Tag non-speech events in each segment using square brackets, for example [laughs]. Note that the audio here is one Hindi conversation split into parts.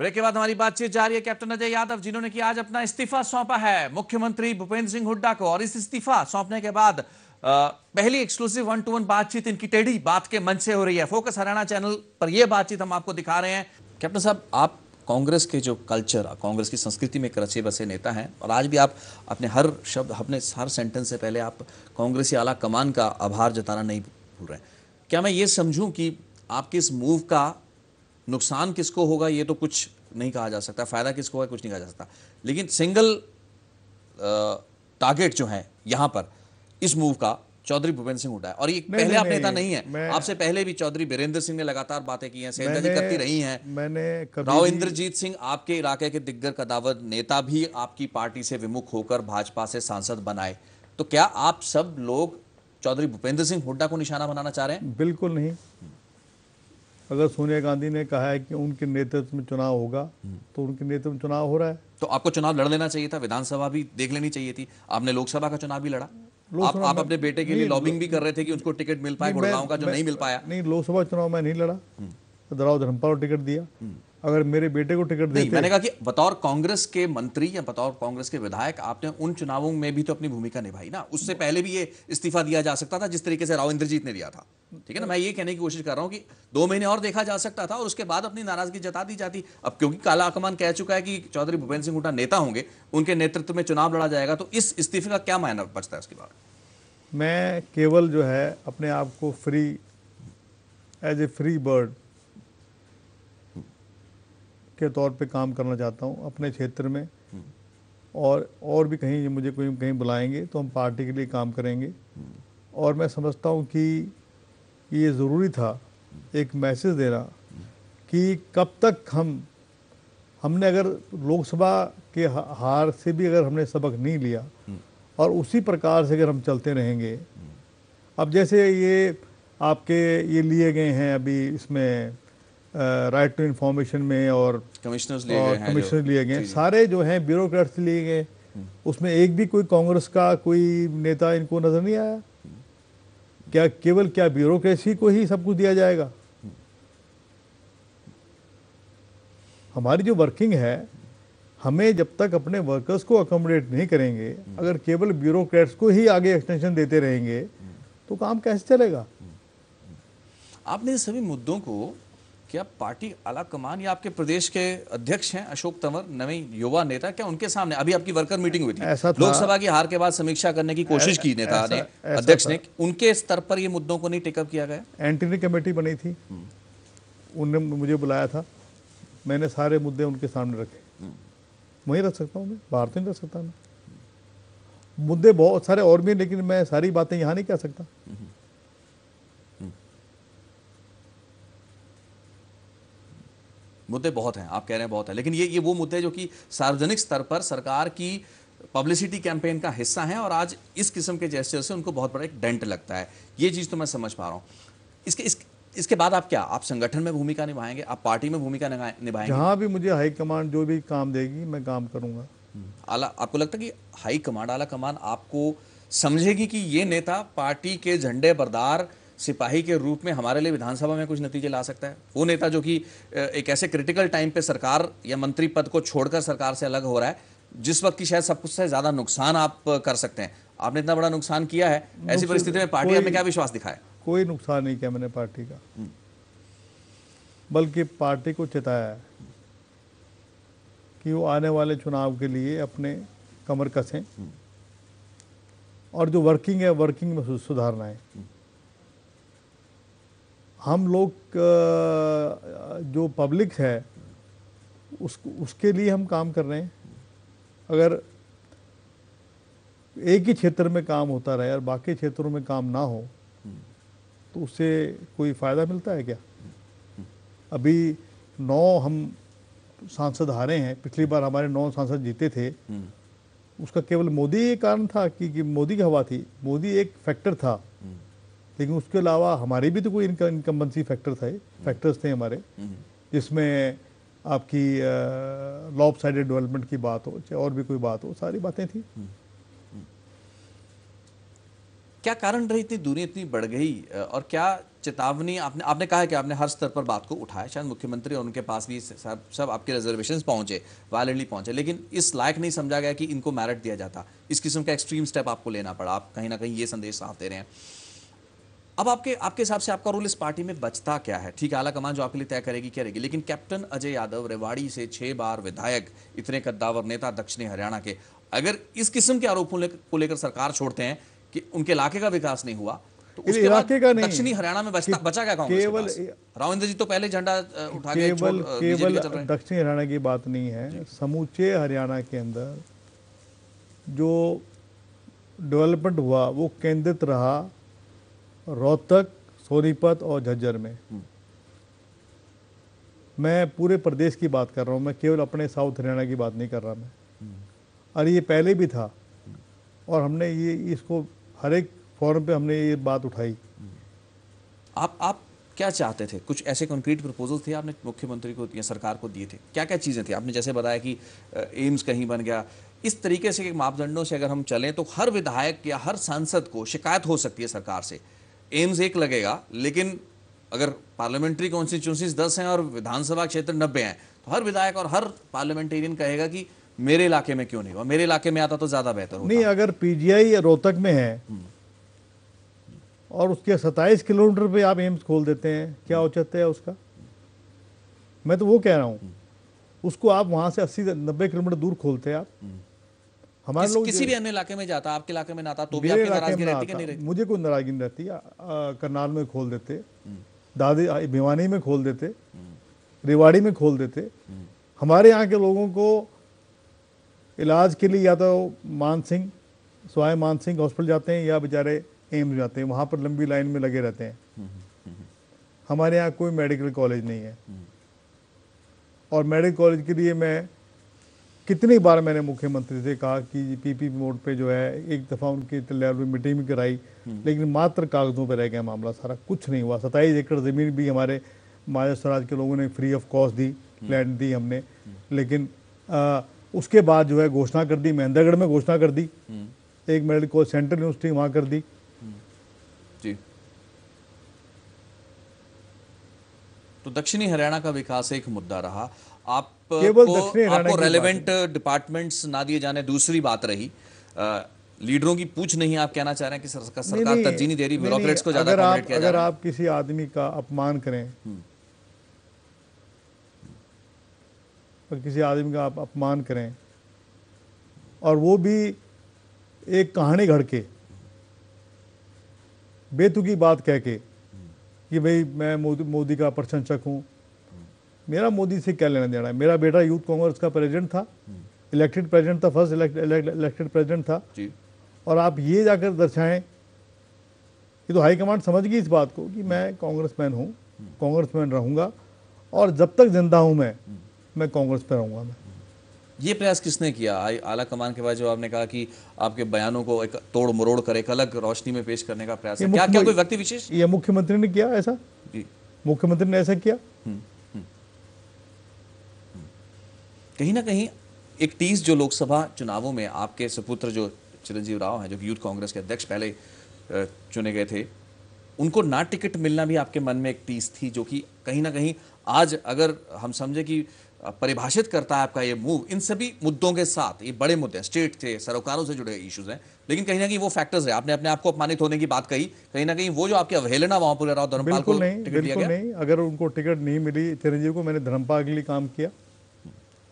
ब्रेक के बाद हमारी बातचीत जारी है कैप्टन अजय यादव जिन्होंने की आज अपना इस्तीफा सौंपा है मुख्यमंत्री भूपेंद्र सिंह हुड्डा को और इस इस्तीफा सौंपने के बाद आ, पहली एक्सक्लूसिव वन टू वन बातचीत इनकी टेढ़ी बात के मंच से हो रही है फोकस हरियाणा चैनल पर यह बातचीत हम आपको दिखा रहे हैं कैप्टन साहब आप कांग्रेस के जो कल्चर कांग्रेस की संस्कृति में रचे बसे नेता हैं और आज भी आप अपने हर शब्द अपने हर सेंटेंस से पहले आप कांग्रेसी आला कमान का आभार जताना नहीं भूल रहे क्या मैं ये समझूं कि आपके इस मूव का नुकसान किसको होगा ये तो कुछ नहीं कहा जा सकता फ़ायदा किसको होगा कुछ नहीं कहा जा सकता लेकिन सिंगल टारगेट जो है यहाँ पर इस मूव का चौधरी भूपेंद्र सिंह हुड्डा है और ये नहीं, पहले आप नेता नहीं है आपसे पहले भी चौधरी बीरेंद्र सिंह ने लगातार बातें की हैं जी करती रही हैं मैंने राव इंद्रजीत सिंह आपके इलाके के दिग्गर कदावर नेता भी आपकी पार्टी से विमुख होकर भाजपा से सांसद बनाए तो क्या आप सब लोग चौधरी भूपेंद्र सिंह हुड्डा को निशाना बनाना चाह रहे हैं बिल्कुल नहीं अगर सोनिया गांधी ने कहा है कि उनके नेतृत्व में चुनाव होगा हम्म। तो उनके नेतृत्व में चुनाव हो रहा है तो आपको चुनाव लड़ लेना चाहिए था विधानसभा भी देख लेनी चाहिए थी आपने लोकसभा का चुनाव भी लड़ा आप, आप अपने बेटे के लिए लॉबिंग भी कर रहे थे कि उसको टिकट मिल पाए गुड़गांव का जो नहीं मिल पाया नहीं लोकसभा चुनाव में नहीं लड़ा हम्म। राव को टिकट दिया हम्म। अगर मेरे बेटे को टिकट देते मैंने कहा कि बतौर कांग्रेस के मंत्री या बतौर कांग्रेस के विधायक आपने उन चुनावों में भी तो अपनी भूमिका निभाई ना उससे पहले भी ये इस्तीफा दिया जा सकता था जिस तरीके से राव इंद्रजीत ने दिया था ठीक है ना मैं ये कहने की कोशिश कर रहा हूँ कि दो महीने और देखा जा सकता था और उसके बाद अपनी नाराजगी जता दी जाती अब क्योंकि काला आकमान कह चुका है कि चौधरी भूपेन्द्र सिंह हुडा नेता होंगे उनके नेतृत्व में चुनाव लड़ा जाएगा तो इस इस्तीफे का क्या मायना बचता है उसके बाद मैं केवल जो है अपने आप को free as a free bird के तौर पे काम करना चाहता हूँ अपने क्षेत्र में और और भी कहीं मुझे कोई कहीं बुलाएंगे तो हम पार्टी के लिए काम करेंगे और मैं समझता हूँ कि ये ज़रूरी था एक मैसेज देना कि कब तक हम हमने अगर लोकसभा के हार से भी अगर हमने सबक नहीं लिया और उसी प्रकार से अगर हम चलते रहेंगे अब जैसे ये आपके ये लिए गए हैं अभी इसमें राइट टू इंफॉर्मेशन में और कमिश्नर लिए गए सारे जो हैं ब्यूरोक्रेट्स लिए गए हम्म। उसमें एक भी कोई कांग्रेस का कोई नेता इनको नज़र नहीं आया क्या केवल क्या ब्यूरोक्रेसी को ही सब कुछ दिया जाएगा हमारी जो वर्किंग है हमें जब तक अपने वर्कर्स को अकोमोडेट नहीं करेंगे हम्म। अगर केवल ब्यूरोक्रेट्स को ही आगे एक्सटेंशन देते रहेंगे हम्म। तो काम कैसे चलेगा आपने सभी मुद्दों को क्या पार्टी आला कमान या आपके प्रदेश के अध्यक्ष हैं अशोक तंवर नवे युवा नेता क्या उनके सामने अभी आपकी वर्कर मीटिंग हुई थी लोकसभा की हार के बाद समीक्षा करने की कोशिश की नेता ने अध्यक्ष ने उनके स्तर पर ये मुद्दों को नहीं टेकअप किया गया एंटीनी कमेटी बनी थी हम्म। उनने मुझे बुलाया था मैंने सारे मुद्दे उनके सामने रखे हम्म। वहीं रख सकता हूँ मैं बाहर तो नहीं रख सकता मैं मुद्दे बहुत सारे और भी लेकिन मैं सारी बातें यहाँ नहीं कह सकता हम्म। मुद्दे बहुत हैं आप कह रहे हैं बहुत है लेकिन ये ये वो मुद्दे जो कि सार्वजनिक स्तर पर सरकार की पब्लिसिटी कैंपेन का हिस्सा हैं और आज इस किस्म के जैसे से उनको बहुत बड़ा एक डेंट लगता है ये चीज़ तो मैं समझ पा रहा हूँ इसके इस, इसके बाद आप क्या आप संगठन में भूमिका निभाएंगे आप पार्टी में भूमिका निभाएंगे जहां भी मुझे हाई कमांड जो भी काम देगी मैं काम करूंगा हम्म, आला आपको लगता है कि हाई कमांड आला कमान आपको समझेगी कि ये नेता पार्टी के झंडे बरदार सिपाही के रूप में हमारे लिए विधानसभा में कुछ नतीजे ला सकता है वो नेता जो कि एक ऐसे क्रिटिकल टाइम पे सरकार या मंत्री पद को छोड़कर सरकार से अलग हो रहा है जिस वक्त की शायद सब कुछ से ज्यादा नुकसान आप कर सकते हैं आपने इतना बड़ा नुकसान किया है ऐसी परिस्थिति में पार्टी आपने क्या विश्वास दिखाया कोई नुकसान नहीं किया मैंने पार्टी का हम्म। बल्कि पार्टी को चेताया है कि वो आने वाले चुनाव के लिए अपने कमर कसें हम्म। और जो वर्किंग है वर्किंग में सुधारना है हम्म। हम लोग जो पब्लिक है उस उसके लिए हम काम कर रहे हैं अगर एक ही क्षेत्र में काम होता रहे और बाकी क्षेत्रों में काम ना हो तो उससे कोई फ़ायदा मिलता है क्या अभी नौ हम सांसद हारे हैं पिछली बार हमारे नौ सांसद जीते थे उसका केवल मोदी कारण था कि, कि मोदी की हवा थी मोदी एक फैक्टर था लेकिन उसके अलावा हमारे भी तो कोई इनका इनकम्बेंसी फैक्टर था फैक्टर्स थे हमारे हम्म। जिसमें आपकी लॉप साइडेड डेवलपमेंट की बात हो चाहे और भी कोई बात हो सारी बातें थी हम्म, हम्म। क्या कारण रही इतनी दूरी इतनी बढ़ गई और क्या चेतावनी आपने आपने कहा है कि आपने हर स्तर पर बात को उठाया शायद मुख्यमंत्री और उनके पास भी सब सब आपके रिजर्वेशन पहुंचे वायलेंटली पहुंचे लेकिन इस लायक नहीं समझा गया कि इनको मैरिट दिया जाता इस किस्म का एक्सट्रीम स्टेप आपको लेना पड़ा आप कहीं ना कहीं ये संदेश साफ दे रहे हैं अब आपके आपके हिसाब से आपका रोल इस पार्टी में बचता क्या है ठीक है आला कमान जो आपके लिए तय करेगी क्या रहेगी लेकिन कैप्टन अजय यादव रेवाड़ी से छह बार विधायक इतने कद्दावर नेता दक्षिणी हरियाणा के अगर इस किस्म के आरोपों को लेकर सरकार छोड़ते हैं कि उनके इलाके का विकास नहीं हुआ तो उसके इलाके का नहीं दक्षिणी हरियाणा में बचता बचा क्या केवल राविंद्र जी तो पहले झंडा उठा केवल केवल दक्षिणी हरियाणा की बात नहीं है समूचे हरियाणा के अंदर जो डेवलपमेंट हुआ वो केंद्रित रहा रोहतक सोनीपत और झज्जर में हम्म। मैं पूरे प्रदेश की बात कर रहा हूँ मैं केवल अपने साउथ हरियाणा की बात नहीं कर रहा मैं हम्म। और ये पहले भी था हम्म। और हमने ये इसको हर एक फॉरम पे हमने ये बात उठाई आप आप क्या चाहते थे कुछ ऐसे कंक्रीट प्रपोजल थे आपने मुख्यमंत्री को या सरकार को दिए थे क्या क्या चीज़ें थी आपने जैसे बताया कि एम्स कहीं बन गया इस तरीके से मापदंडों से अगर हम चलें तो हर विधायक या हर सांसद को शिकायत हो सकती है सरकार से एम्स एक लगेगा लेकिन अगर पार्लियामेंट्री कॉन्स्टिट्यूंसीज दस हैं और विधानसभा क्षेत्र नब्बे हैं तो हर विधायक और हर पार्लियामेंटेरियन कहेगा कि मेरे इलाके में क्यों नहीं हुआ मेरे इलाके में आता तो ज्यादा बेहतर होता नहीं अगर पीजीआई रोहतक में है हम्म। और उसके सत्ताईस किलोमीटर पे आप एम्स खोल देते हैं क्या हम्म। औचित्य है उसका मैं तो वो कह रहा हूँ हम्म। उसको आप वहाँ से अस्सी नब्बे किलोमीटर दूर खोलते हैं आप हमारे किस, लोग किसी भी अन्य इलाके में जाता आपके इलाके में ना आता तो भी आपकी नाराजगी रहती कि नहीं रहती मुझे कोई नाराजगी नहीं रहती करनाल में खोल देते हम्म। दादी भिवानी में खोल देते रेवाड़ी में खोल देते हमारे यहाँ के लोगों को इलाज के लिए या तो मान सिंह स्वाय मान सिंह हॉस्पिटल जाते हैं या बेचारे एम्स जाते हैं वहाँ पर लंबी लाइन में लगे रहते हैं हम्म, हम्म, हमारे यहाँ कोई मेडिकल कॉलेज नहीं है और मेडिकल कॉलेज के लिए मैं कितनी बार मैंने मुख्यमंत्री से कहा कि पीपी मोड पे जो है एक दफ़ा उनकी लेवल मीटिंग भी कराई हम्म। लेकिन मात्र कागजों पर रह गया मामला सारा कुछ नहीं हुआ सताईस एकड़ ज़मीन भी हमारे महाराज स्वराज के लोगों ने फ्री ऑफ कॉस्ट दी लैंड हम्म। दी हमने हम्म। लेकिन आ, उसके बाद जो है घोषणा कर दी महेंद्रगढ़ में घोषणा कर दी एक मेडिकल कॉलेज सेंट्रल यूनिवर्सिटी वहां कर दी जी तो दक्षिणी हरियाणा का विकास एक मुद्दा रहा आपको रेलिवेंट डिपार्टमेंट्स ना दिए जाने दूसरी बात रही लीडरों की पूछ नहीं आप कहना चाह रहे हैं कि सरकार सरकार तरजीह नहीं दे रही ब्यूरोक्रेट्स को ज्यादा अगर, आप, अगर आप किसी आदमी का अपमान करें और हम्म। किसी आदमी का आप अपमान करें और वो भी एक कहानी घड़ के बेतुकी बात कह के कि भाई मैं मोदी का प्रशंसक हूँ मेरा मोदी से क्या लेना देना है मेरा बेटा यूथ कांग्रेस का प्रेसिडेंट था इलेक्टेड प्रेसिडेंट था फर्स्ट इलेक्टेड प्रेसिडेंट था और आप ये जाकर दर्शाएं कि तो हाईकमांड समझ गई इस बात को कि मैं कांग्रेस मैन हूँ कांग्रेस मैन रहूँगा और जब तक जिंदा हूँ मैं मैं कांग्रेस पर रहूँगा मैं ये प्रयास किसने किया आला कमान के बाद जो आपने कहा कि आपके बयानों को एक तोड़ मरोड़ कर एक अलग रोशनी में पेश करने का प्रयास क्या क्या कोई व्यक्ति विशेष ये मुख्यमंत्री ने किया ऐसा जी मुख्यमंत्री ने ऐसा किया हम्म। कहीं ना कहीं इकतीस जो लोकसभा चुनावों में आपके सुपुत्र जो चिरंजीव राव हैं जो यूथ कांग्रेस के अध्यक्ष पहले चुने गए थे उनको ना टिकट मिलना भी आपके मन में एक टीस थी जो कि कहीं ना कहीं आज अगर हम समझे कि परिभाषित करता है आपका ये मूव इन सभी मुद्दों के साथ ये बड़े मुद्दे स्टेट से सरोकारों से जुड़े इश्यूज हैं लेकिन कहीं ना कहीं वो फैक्टर्स है आपने अपने आप को अपमानित होने की बात कही कहीं ना कहीं वो जो आपकी अवहेलना वहां पर राव धर्मपाल को नहीं, टिकट दिया गया नहीं अगर उनको टिकट नहीं मिली चिरंजीव को मैंने धर्मपाल के लिए काम किया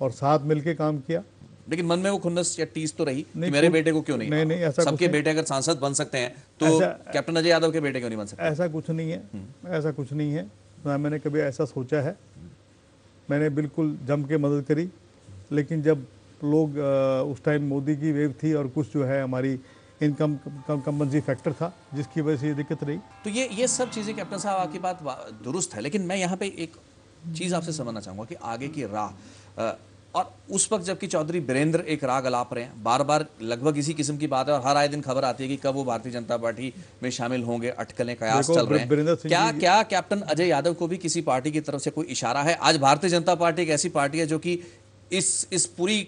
और साथ मिलके काम किया लेकिन मन में वो खुन्नस या टीस तो रही कि मेरे बेटे को क्यों नहीं नहीं नहीं ऐसा सबके बेटे अगर सांसद बन सकते हैं तो कैप्टन अजय यादव के बेटे क्यों नहीं बन सकते ऐसा कुछ नहीं है हम्म। ऐसा कुछ नहीं है ना मैंने कभी ऐसा सोचा है मैंने बिल्कुल जम के मदद करी लेकिन जब लोग उस टाइम मोदी की वेव थी और कुछ जो है हमारी इनकम कम कम्बनसी फैक्टर था जिसकी वजह से ये दिक्कत रही तो ये ये सब चीज़ें कैप्टन साहब आपकी बात दुरुस्त है लेकिन मैं यहाँ पे एक चीज़ आपसे समझना चाहूँगा कि आगे की राह और उस वक्त जबकि चौधरी बीरेंद्र एक राग अलाप रहे हैं बार बार लगभग इसी किस्म की बात है और हर आए दिन खबर आती है कि कब वो भारतीय जनता पार्टी में शामिल होंगे अटकलें कयास चल रहे हैं क्या क्या कैप्टन अजय यादव को भी किसी पार्टी की तरफ से कोई इशारा है आज भारतीय जनता पार्टी एक ऐसी पार्टी है जो कि इस इस पूरी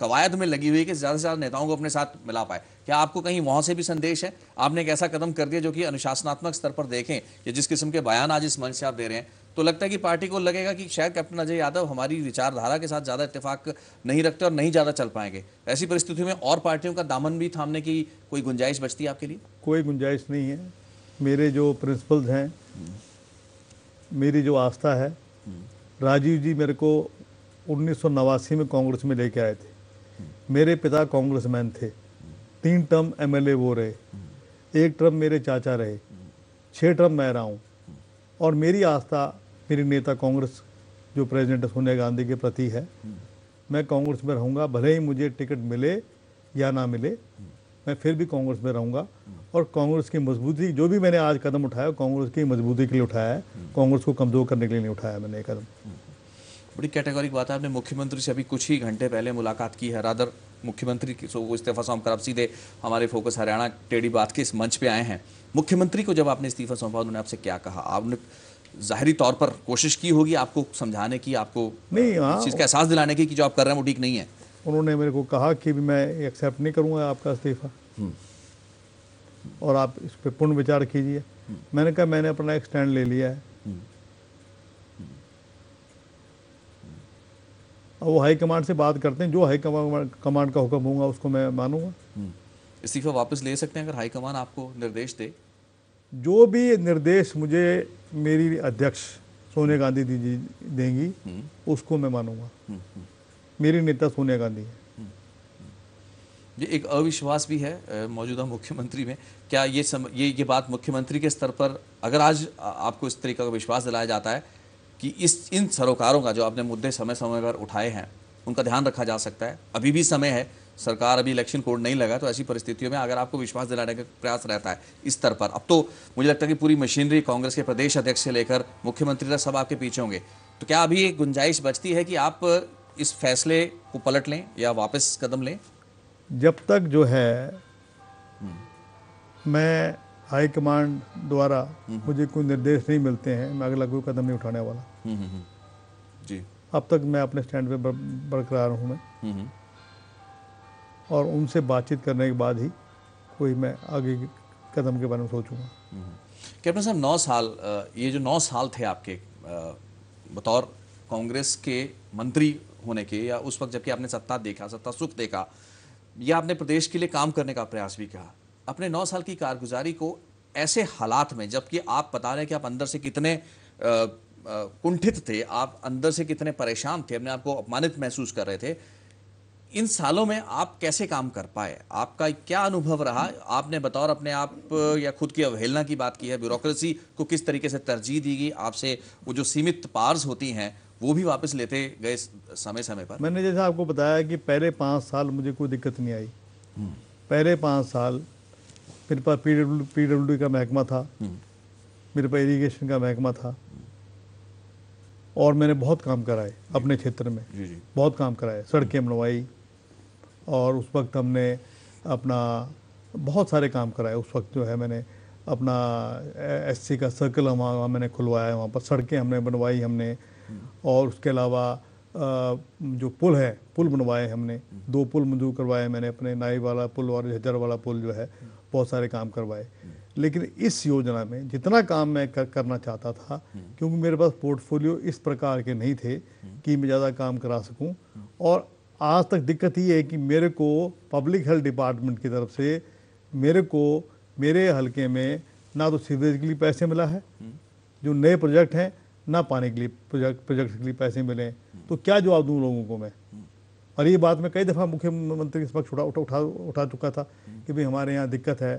कवायद में लगी हुई है कि ज़्यादा से ज़्यादा नेताओं को अपने साथ मिला पाए क्या आपको कहीं वहां से भी संदेश है आपने एक ऐसा कदम कर दिया जो कि अनुशासनात्मक स्तर पर देखें या जिस किस्म के बयान आज इस मंच से आप दे रहे हैं तो लगता है कि पार्टी को लगेगा कि शायद कैप्टन अजय यादव हमारी विचारधारा के साथ ज़्यादा इतफाक नहीं रखते और नहीं ज़्यादा चल पाएंगे ऐसी परिस्थितियों में और पार्टियों का दामन भी थामने की कोई गुंजाइश बचती है आपके लिए कोई गुंजाइश नहीं है मेरे जो प्रिंसिपल्स हैं मेरी जो आस्था है राजीव जी मेरे को उन्नीस में कांग्रेस में लेके आए थे मेरे पिता कांग्रेस थे तीन टर्म एम वो रहे एक टर्म मेरे चाचा रहे छः टर्म मैं रहा हूँ और मेरी आस्था मेरी नेता कांग्रेस जो प्रेसिडेंट सोनिया गांधी के प्रति है मैं कांग्रेस में रहूंगा भले ही मुझे टिकट मिले या ना मिले मैं फिर भी कांग्रेस में रहूंगा और कांग्रेस की मजबूती जो भी मैंने आज कदम उठाया कांग्रेस की मजबूती के लिए उठाया है कांग्रेस को कमज़ोर करने के लिए नहीं उठाया मैंने कदम बड़ी कैटेगोरिक बात है आपने मुख्यमंत्री से अभी कुछ ही घंटे पहले मुलाकात की है रादर मुख्यमंत्री की सो इस्तीफा सौंप कर आप सीधे हमारे फोकस हरियाणा टेढ़ी बात के इस मंच पे आए हैं मुख्यमंत्री को जब आपने इस्तीफा सौंपा उन्होंने आपसे क्या कहा आपने ज़ाहरी तौर पर कोशिश की होगी आपको समझाने की आपको नहीं हाँ चीज़ का एहसास दिलाने की कि जो आप कर रहे हैं वो ठीक नहीं है उन्होंने मेरे को कहा कि मैं एक्सेप्ट नहीं करूँगा आपका इस्तीफ़ा हम्म। और आप इस पर पूर्ण विचार कीजिए हम्म। मैंने कहा मैंने अपना एक स्टैंड ले लिया है हम्म। अब वो हाई कमांड से बात करते हैं जो हाई कमांड कमांड का हुक्म होगा उसको मैं मानूंगा इस्तीफा वापस ले सकते हैं अगर हाई कमांड आपको निर्देश दे जो भी निर्देश मुझे मेरी अध्यक्ष सोनिया गांधी जी देंगी हम्म। उसको मैं मानूंगा हम्म, हम्म। मेरी नेता सोनिया गांधी है ये एक अविश्वास भी है मौजूदा मुख्यमंत्री में क्या ये सम, ये ये बात मुख्यमंत्री के स्तर पर अगर आज आपको इस तरीके का विश्वास दिलाया जाता है कि इस इन सरोकारों का जो आपने मुद्दे समय समय पर उठाए हैं उनका ध्यान रखा जा सकता है अभी भी समय है सरकार अभी इलेक्शन कोड नहीं लगा तो ऐसी परिस्थितियों में अगर आपको विश्वास दिलाने का प्रयास रहता है इस स्तर पर अब तो मुझे लगता है कि पूरी मशीनरी कांग्रेस के प्रदेश अध्यक्ष से लेकर मुख्यमंत्री तक सब आपके पीछे होंगे तो क्या अभी एक गुंजाइश बचती है कि आप इस फैसले को पलट लें या वापस कदम लें जब तक जो है मैं हाईकमांड द्वारा हम्म। मुझे कोई निर्देश नहीं मिलते हैं मैं अगला कोई कदम नहीं उठाने वाला हम्म, हम्म, जी अब तक मैं अपने स्टैंड पे बरकरार हूँ मैं और उनसे बातचीत करने के बाद ही कोई मैं आगे कदम के बारे में सोचूंगा हम्म। कैप्टन साहब नौ साल ये जो नौ साल थे आपके बतौर कांग्रेस के मंत्री होने के या उस वक्त जबकि आपने सत्ता देखा सत्ता सुख देखा या आपने प्रदेश के लिए काम करने का प्रयास भी किया अपने नौ साल की कारगुजारी को ऐसे हालात में जबकि आप बता रहे हैं कि आप अंदर से कितने कुंठित थे आप अंदर से कितने परेशान थे अपने आप को अपमानित महसूस कर रहे थे इन सालों में आप कैसे काम कर पाए आपका क्या अनुभव रहा आपने बतौर अपने आप या खुद की अवहेलना की बात की है ब्यूरोक्रेसी को किस तरीके से तरजीह दी गई आपसे वो जो सीमित पार्स होती हैं वो भी वापस लेते गए समय समय पर मैंने जैसा आपको बताया कि पहले पाँच साल मुझे कोई दिक्कत नहीं आई हम्म। पहले पाँच साल मेरे पास पी डब्ल्यू का महकमा था हम्म। मेरे पास इरीगेशन का महकमा था और मैंने बहुत काम कराए अपने क्षेत्र में बहुत काम कराए सड़कें बनवाई और उस वक्त हमने अपना बहुत सारे काम कराए उस वक्त जो है मैंने अपना एस का सर्कल वहाँ मैंने खुलवाया वहाँ पर सड़कें हमने बनवाई हमने और उसके अलावा जो पुल है पुल बनवाए हमने दो पुल मंजूर करवाए मैंने अपने नाई वाला पुल और झज्जर वाला पुल जो है बहुत सारे काम करवाए लेकिन इस योजना में जितना काम मैं कर, करना चाहता था क्योंकि मेरे पास पोर्टफोलियो इस प्रकार के नहीं थे कि मैं ज़्यादा काम करा सकूं और आज तक दिक्कत ये है कि मेरे को पब्लिक हेल्थ डिपार्टमेंट की तरफ से मेरे को मेरे हलके में ना तो सीवरेज के लिए पैसे मिला है जो नए प्रोजेक्ट हैं ना पानी के लिए प्रोजेक्ट प्रोजेक्ट के लिए पैसे मिले तो क्या जवाब दूँ लोगों को मैं और ये बात मैं कई दफ़ा मुख्यमंत्री के समक्ष उठा उठा उठा उठा चुका था कि भाई हमारे यहाँ दिक्कत है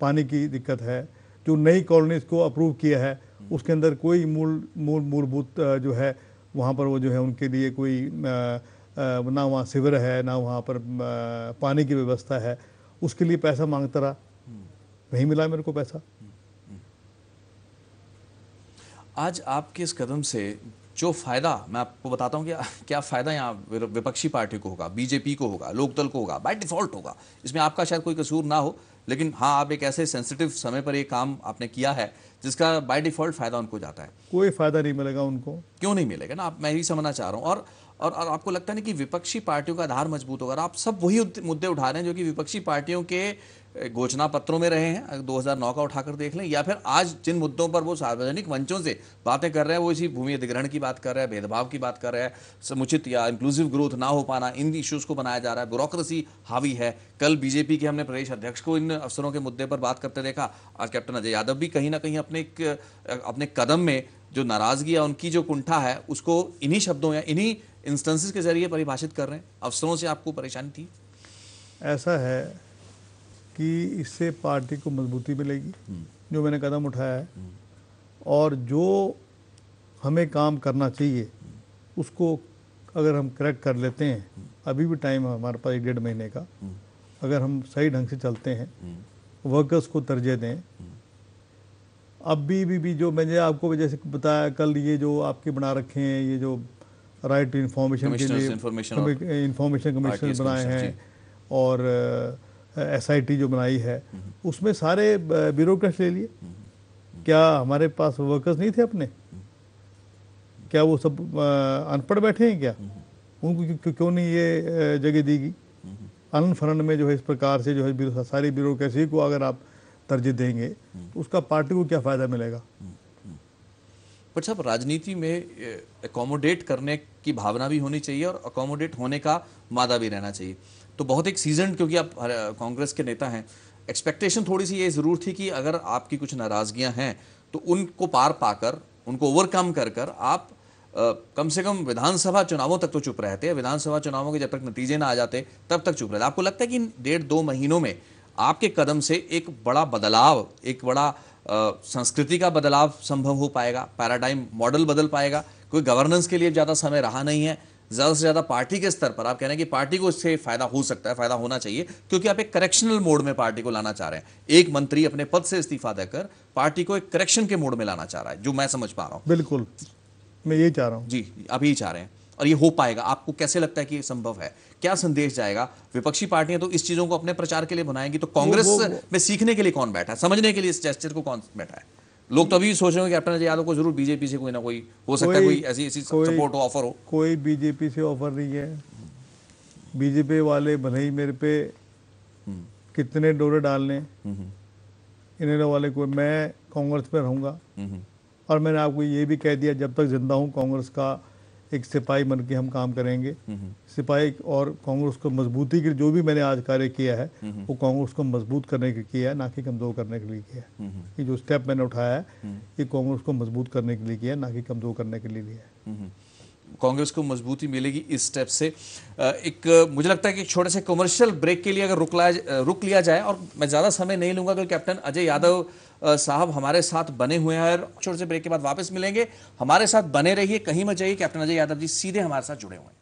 पानी की दिक्कत है जो नई कॉलोनीज को अप्रूव किया है उसके अंदर कोई मूल मूल मूलभूत जो है वहाँ पर वो जो है उनके लिए कोई ना वहाँ सिवर है ना वहाँ पर पानी की व्यवस्था है उसके लिए पैसा मांगता रहा नहीं मिला मेरे को पैसा आज आपके इस कदम से जो फायदा मैं आपको बताता हूँ कि [laughs] क्या फायदा यहाँ विपक्षी पार्टी को होगा बीजेपी को होगा लोकदल को होगा बाय डिफॉल्ट होगा इसमें आपका शायद कोई कसूर ना हो लेकिन हाँ आप एक ऐसे सेंसिटिव समय पर ये काम आपने किया है जिसका बाय डिफॉल्ट फायदा उनको जाता है कोई फायदा नहीं मिलेगा उनको क्यों नहीं मिलेगा ना आप मैं ही समझना चाह रहा हूँ और और, और आपको लगता नहीं कि विपक्षी पार्टियों का आधार मजबूत होगा आप सब वही मुद्दे उठा रहे हैं जो कि विपक्षी पार्टियों के घोषणा पत्रों में रहे हैं 2009 का उठाकर देख लें या फिर आज जिन मुद्दों पर वो सार्वजनिक मंचों से बातें कर रहे हैं वो इसी भूमि अधिग्रहण की बात कर रहे हैं भेदभाव की बात कर रहे हैं समुचित या इंक्लूसिव ग्रोथ ना हो पाना इन इश्यूज़ को बनाया जा रहा है ब्यूरोक्रेसी हावी है कल बीजेपी के हमने प्रदेश अध्यक्ष को इन अफसरों के मुद्दे पर बात करते देखा आज कैप्टन अजय यादव भी कहीं ना कहीं अपने अपने कदम में जो नाराज़गी या उनकी जो कुंठा है उसको इन्हीं शब्दों या इन्हीं इंस्टेंसेस के जरिए परिभाषित कर रहे हैं अफसरों से आपको परेशानी थी ऐसा है कि इससे पार्टी को मजबूती मिलेगी हम्म। जो मैंने कदम उठाया है हम्म। और जो हमें काम करना चाहिए हम्म। उसको अगर हम करेक्ट कर लेते हैं अभी भी टाइम है हमारे पास एक डेढ़ महीने का अगर हम सही ढंग से चलते हैं वर्कर्स को तरजीह दें अब भी, भी भी जो मैंने आपको जैसे बताया कल ये जो आपके बना रखे हैं ये जो राइट टू इंफॉर्मेशन के लिए इन्फॉर्मेशन कमीशन बनाए हैं और एस आई टी जो बनाई है उसमें सारे ब्यूरोक्रेट्स ले लिए क्या हमारे पास वर्कर्स नहीं थे अपने क्या वो सब अनपढ़ बैठे हैं क्या उनको क्यों नहीं ये जगह दी गई अनन में जो है इस प्रकार से जो है सारी ब्यूरोक्रेसी को अगर आप तरजीह देंगे तो उसका पार्टी को क्या फ़ायदा मिलेगा पर साहब राजनीति में अकोमोडेट करने की भावना भी होनी चाहिए और अकोमोडेट होने का मादा भी रहना चाहिए तो बहुत एक सीजन क्योंकि आप कांग्रेस के नेता हैं एक्सपेक्टेशन थोड़ी सी ये ज़रूर थी कि अगर आपकी कुछ नाराजगियां हैं तो उनको पार पाकर उनको ओवरकम कर कर आप आ, कम से कम विधानसभा चुनावों तक तो चुप रहते हैं विधानसभा चुनावों के जब तक नतीजे ना आ जाते तब तक चुप रहते आपको लगता है कि डेढ़ दो महीनों में आपके कदम से एक बड़ा बदलाव एक बड़ा आ, संस्कृति का बदलाव संभव हो पाएगा पैराडाइम मॉडल बदल पाएगा कोई गवर्नेंस के लिए ज़्यादा समय रहा नहीं है ज़्यादा से ज़्यादा पार्टी के स्तर पर आप कह रहे हैं कि पार्टी को इससे फायदा हो सकता है फायदा होना चाहिए क्योंकि आप एक करेक्शनल मोड में पार्टी को लाना चाह रहे हैं एक मंत्री अपने पद से इस्तीफा देकर पार्टी को एक करेक्शन के मोड में लाना चाह रहा है जो मैं समझ पा रहा हूँ बिल्कुल मैं ये चाह रहा हूँ जी आप यही चाह रहे हैं और ये हो पाएगा आपको कैसे लगता है कि ये संभव है क्या संदेश जाएगा विपक्षी पार्टियां तो इस चीजों को अपने प्रचार के लिए बनाएंगी तो कांग्रेस में सीखने के लिए कौन बैठा है समझने के लिए इस जेस्टर को कौन बैठा है लोग तो अभी भी सोच रहे हो कैप्टन अजय यादव को जरूर बीजेपी से कोई ना कोई हो सकता है कोई ऐसी ऐसी सपोर्ट हो ऑफर हो कोई बीजेपी से ऑफर नहीं है बीजेपी वाले भले ही मेरे पे हम्म। कितने डोरे डालने हम्म, हम्म। इन्हे वाले को मैं कांग्रेस में रहूंगा और मैंने आपको ये भी कह दिया जब तक जिंदा हूँ कांग्रेस का एक सिपाही बन के हम काम करेंगे हम्म, हम्म। सिपाही और कांग्रेस को मजबूती के जो भी मैंने आज कार्य किया है हम्म, वो कांग्रेस को मजबूत करने के लिए किया है ना कि कमजोर करने के लिए किया है ये जो स्टेप मैंने उठाया है ये कांग्रेस को मजबूत करने के लिए किया है ना कि कमजोर करने के लिए लिया है कांग्रेस को मजबूती मिलेगी इस स्टेप से एक मुझे लगता है कि छोटे से कमर्शियल ब्रेक के लिए अगर रुक लाया रुक लिया जाए और मैं ज़्यादा समय नहीं लूंगा क्योंकि कैप्टन अजय यादव साहब हमारे साथ बने हुए हैं और छोटे से ब्रेक के बाद वापस मिलेंगे हमारे साथ बने रहिए कहीं मत जाइए कैप्टन अजय यादव जी सीधे हमारे साथ जुड़े हुए हैं